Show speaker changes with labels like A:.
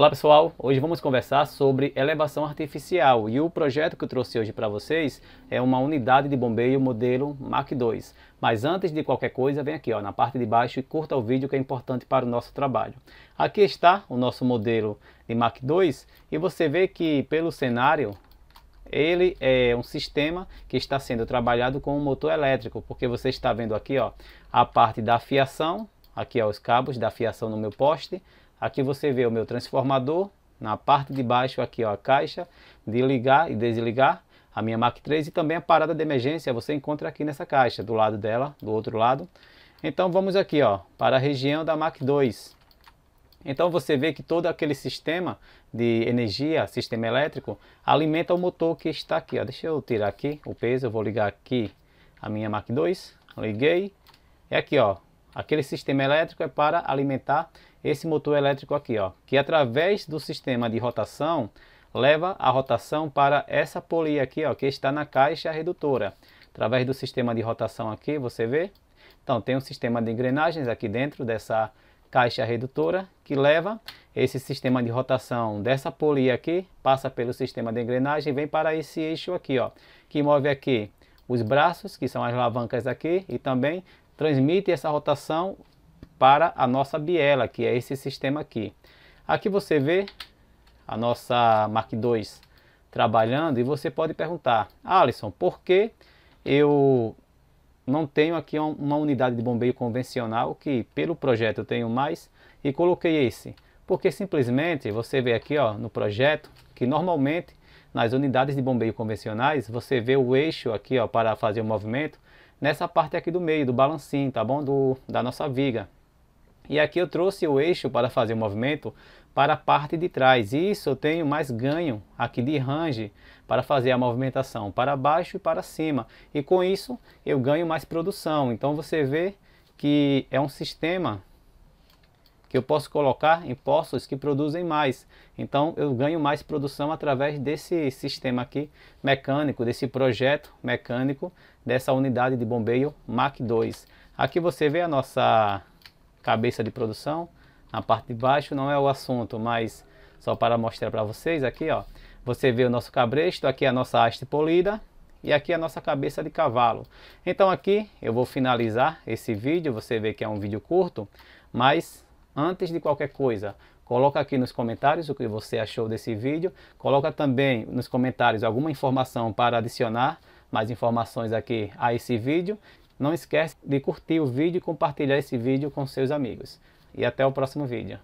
A: Olá pessoal, hoje vamos conversar sobre elevação artificial e o projeto que eu trouxe hoje para vocês é uma unidade de bombeio modelo Mach 2. Mas antes de qualquer coisa, vem aqui ó, na parte de baixo e curta o vídeo que é importante para o nosso trabalho. Aqui está o nosso modelo de Mach 2 e você vê que pelo cenário ele é um sistema que está sendo trabalhado com um motor elétrico, porque você está vendo aqui ó, a parte da fiação, aqui ó, os cabos da fiação no meu poste, Aqui você vê o meu transformador, na parte de baixo aqui ó, a caixa de ligar e desligar, a minha Mac 3 e também a parada de emergência você encontra aqui nessa caixa, do lado dela, do outro lado. Então vamos aqui ó, para a região da Mac 2. Então você vê que todo aquele sistema de energia, sistema elétrico, alimenta o motor que está aqui. Ó. Deixa eu tirar aqui o peso, eu vou ligar aqui a minha Mac 2, liguei. É aqui ó, Aquele sistema elétrico é para alimentar esse motor elétrico aqui, ó, que através do sistema de rotação leva a rotação para essa polia aqui, ó, que está na caixa redutora. Através do sistema de rotação aqui, você vê? Então, tem um sistema de engrenagens aqui dentro dessa caixa redutora que leva esse sistema de rotação dessa polia aqui, passa pelo sistema de engrenagem e vem para esse eixo aqui, ó, que move aqui os braços, que são as alavancas aqui, e também transmite essa rotação para a nossa biela, que é esse sistema aqui. Aqui você vê a nossa Mark II trabalhando e você pode perguntar, Alisson, por que eu não tenho aqui uma unidade de bombeio convencional que pelo projeto eu tenho mais e coloquei esse? Porque simplesmente você vê aqui ó, no projeto que normalmente nas unidades de bombeio convencionais você vê o eixo aqui ó, para fazer o movimento nessa parte aqui do meio, do balancinho, tá bom? Do, da nossa viga. E aqui eu trouxe o eixo para fazer o movimento para a parte de trás. Isso eu tenho mais ganho aqui de range para fazer a movimentação para baixo e para cima. E com isso eu ganho mais produção. Então você vê que é um sistema que eu posso colocar em poços que produzem mais. Então eu ganho mais produção através desse sistema aqui mecânico, desse projeto mecânico dessa unidade de bombeio Mach 2. Aqui você vê a nossa cabeça de produção, a parte de baixo não é o assunto, mas só para mostrar para vocês aqui, ó. Você vê o nosso cabresto, aqui a nossa haste polida, e aqui a nossa cabeça de cavalo. Então aqui eu vou finalizar esse vídeo, você vê que é um vídeo curto, mas Antes de qualquer coisa, Coloca aqui nos comentários o que você achou desse vídeo. Coloca também nos comentários alguma informação para adicionar mais informações aqui a esse vídeo. Não esquece de curtir o vídeo e compartilhar esse vídeo com seus amigos. E até o próximo vídeo.